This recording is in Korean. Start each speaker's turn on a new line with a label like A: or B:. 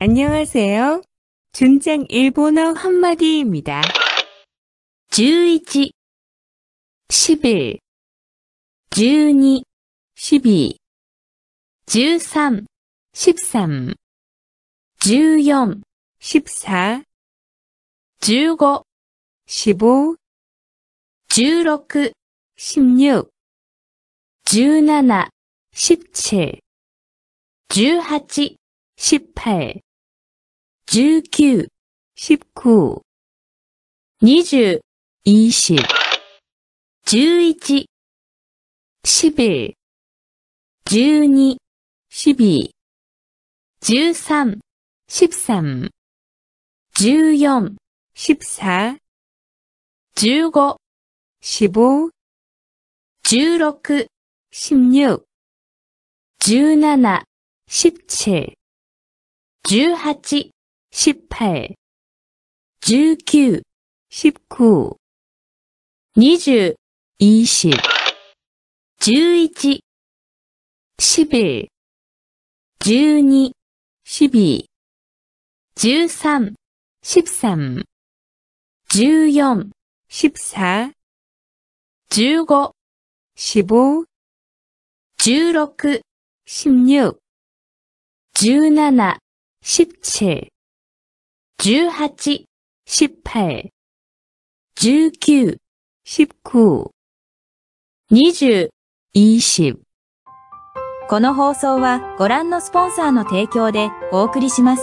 A: 안녕하세요. 준장 일본어 한마디입니다. 11 11
B: 12 12 13 13 14 14 15 15 16 16 17 17 18 18 19 19 20 20 11 11 12 12 13 13 14 14 15 15 16 16 17 17 18 18 19 19 20 20 11 11 12 12 13 13 14 14 15 15 16 16 17 17 18失敗19失効
C: 20 20この放送はご覧のスポンサーの提供でお送りします。